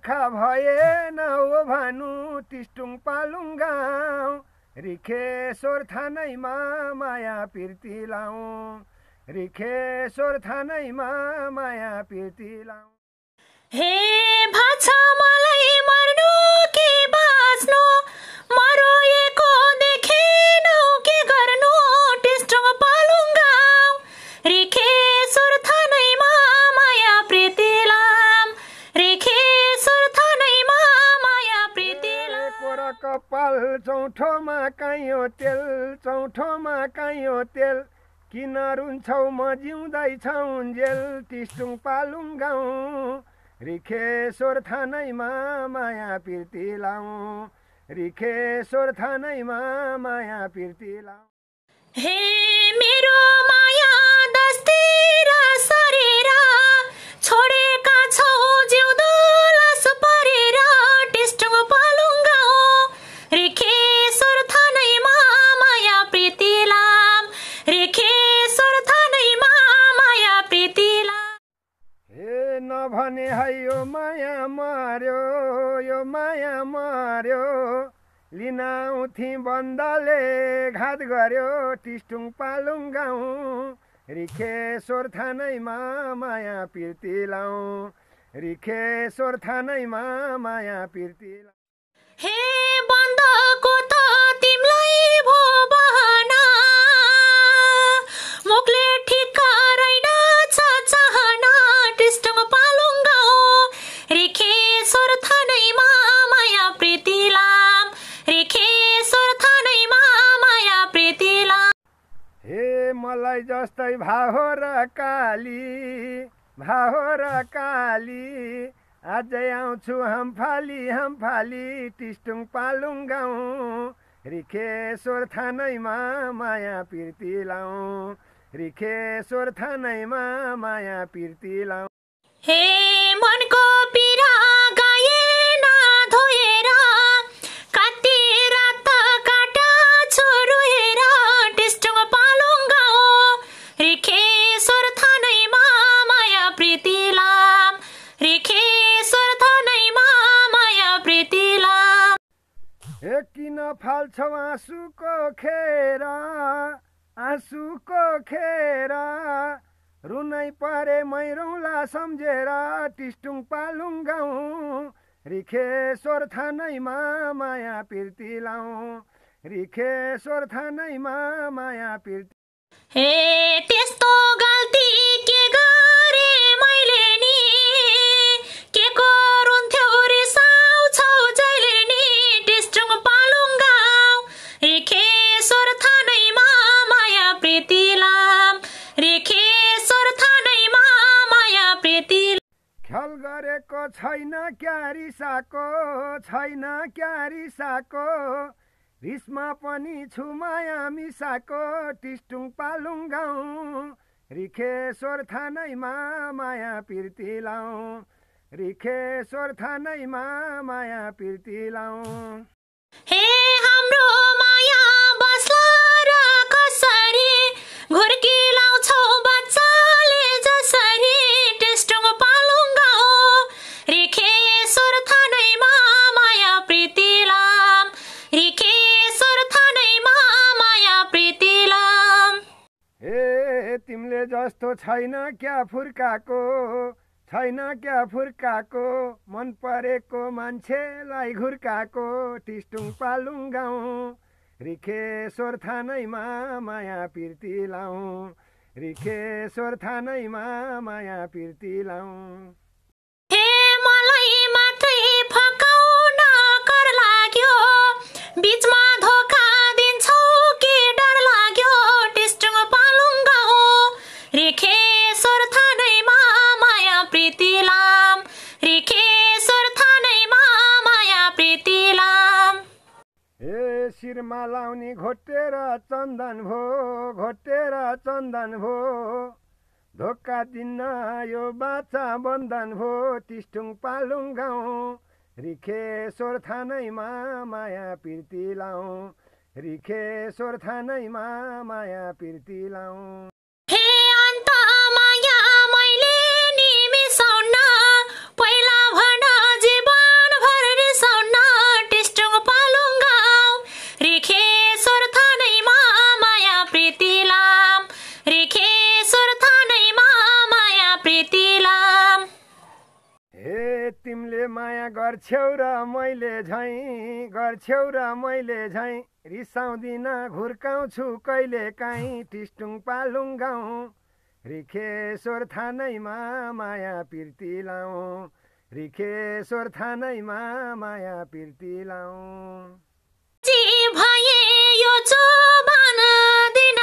आँखा भएन ओ भानु तिस्टुङ पालुङ गाउँ रिखेश्वर थानैमा माया पिर्ति लाउँ रिखेश्वर थानैमा माया पिर्ति लाउँ हे भाषा मलाई मर्नु कि बाँच्नु किन रुन्छौ म जिउँदैछौ जेल तिस्टुङ पालुङ गाउँ रिखेश्वर थानैमा माया पिर्ति लाउँ रिखेश्वर थानैमा माया पिर्ति लाउँ हे मेरो माया दस्ती र मार्यो लिन बन्दले घात गर्यो टिस्टुङ पालुङ गाउँ रिखेश्वर थानैमा माया पिर्ति लाउँ रिखेश्वर थानैमा माया लाउँ हे बन्दको त तिमीलाई भो काली भावर काली आज आउँछु हम्फाली हम्फाली टिस्टुङ पालुङ गाउँ रिखेश्वर थानैमा माया पिर्ति लाउँ रिखेश्वर थानैमा माया पिर्ति लाउँ हे मनको पिरा फाल्छौ आँसुको खेर आँसुको खेर रुनै परे मैरौँला सम्झेर टिस्टुङ पालुङ गाउँ रिखेश्वर थानैमा माया पिर्ति लाउँ रिखेश्वर थानैमा माया पिर्ति हे कल गरेको छैन क्या रिसाको छैन क्या रिसाको रिसमा पनि छु माया मिसाको टिस्टुङ पालुङ गाउँ रिखेश्वर थानैमा माया पिर्ति लाउँ रिखेश्वर थानैमा माया पिर्ति लाउँ हे हाम्रो जस्तो छैन क्या फुर्काको छैन क्या फुर्काको मन परेको मान्छेलाई घुर्काको टिस्टुङ पालुङ गाउँ रिखेश्वर थानैमा माया पिर्ति लाउँ रिखेश्वर थानैमा माया पिर्ति लाउँ बिचमा धोका ए शिरमा लाउने घोटेर चन्दन भो घोटेर चन्दन भो धोका दिन्न यो बाछा बन्धन भो टिस्टुङ पालुङ गाउँ रिखे थानैमा माया प्रीति लाउँ रिखे थानैमा माया प्रीति लाउँ गर्छौ र मैले झैँ गर्छौ र मैले झैँ रिसाउँदिन घुर्काउँछु कहिले काहीँ टिस्टुङ पालुङ गाउँ रिखेश्वर थानैमा माया पिर्ति लाउँ रिखेश्वर थानैमा माया पिर्ति लाउँ भए यो चो दिन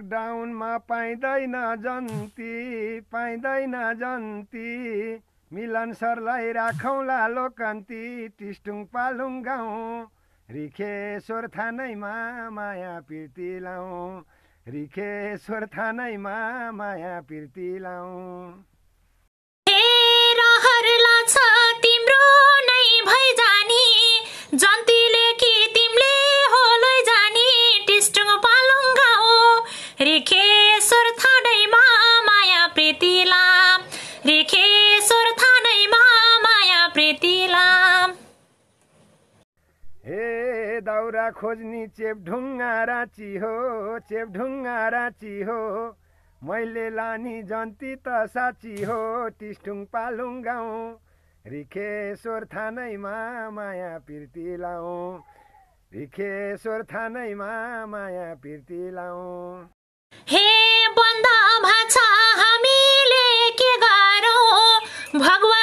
लकडाउनमा पाइँदैन जन्ती पाइँदैन जन्ती मिलन सरलाई राखौँला लोकन्ती टिस्टुङ पालुङ गाउँ रिखेश्वर थानैमा माया पिर्ति लाउँ रिखेश्वर थानैमा माया पिर्ति लाउँ तिम्रो नै भइजानी जन्ती खोज्ने ढुङ्गा राची हो चेप ढुङ्गा राची हो मैले लानी जन्ती त साची हो टिस्टुङ पालुङ गाउँ रिखेश्वर थानैमा माया पिर्ति लाउँ रिखेश्वर थानैमा माया पिर्ति लाउँ हे बन्द भाषा हामीले के गरौँ भगवान्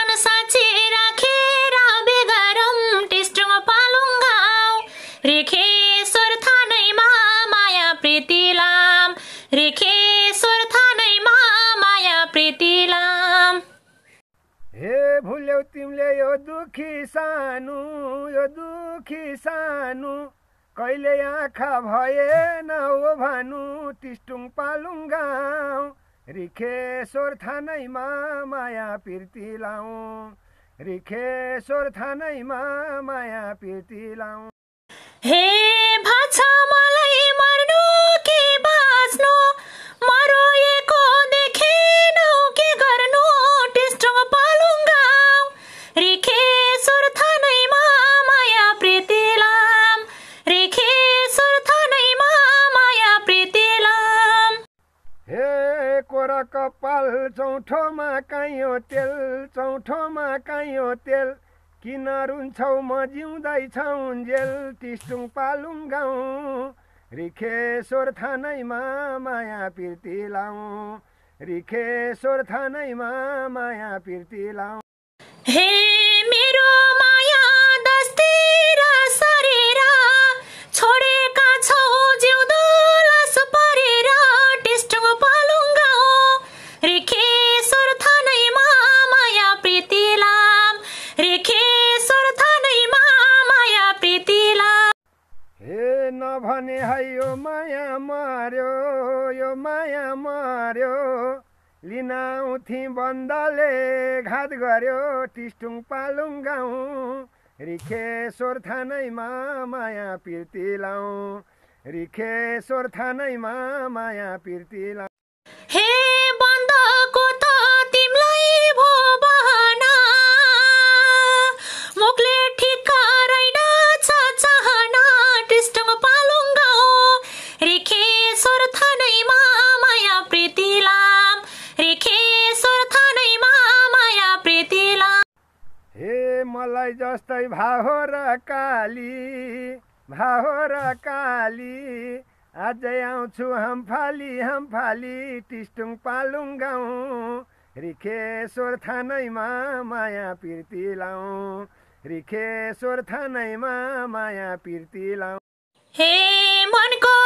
दुखी सानो कहिले आँखा भएन ओ भानु तिस्टुङ पालुङ गाउँ रिखेश्वर थानैमा माया पिर्ति लाउँ रिखेश्वर थानैमा माया पिर्ति लाउँ हे भाषा मलाई मर्नु चौठोमा हो तेल चौठोमा हो तेल किन रुन्छौ म जिउँदैछौ जेल तिस्टुङ पालुङ गाउँ रिखेश्वर थानैमा माया पिर्ति लाउँ रिखेश्वर थानैमा माया पिर्ति लाउँ हे माया मर्यो लिन आउँथे बन्दले घात गर्यो टिस्टुङ पालुङ गाउँ रिखेश्वर थानैमा माया पिर्ति लाउँ रिखेश्वर थानैमा माया पिर्ति लाउँ भाहोर काली भाहोर काली आज आउँछु हम्फाली हम्फाली टिस्टुङ पालुङ गाउँ रिखेश्वर थानैमा माया पिर्ति लाउँ रिखेश्वर थानैमा माया पिर्ति लाउँ हे मनको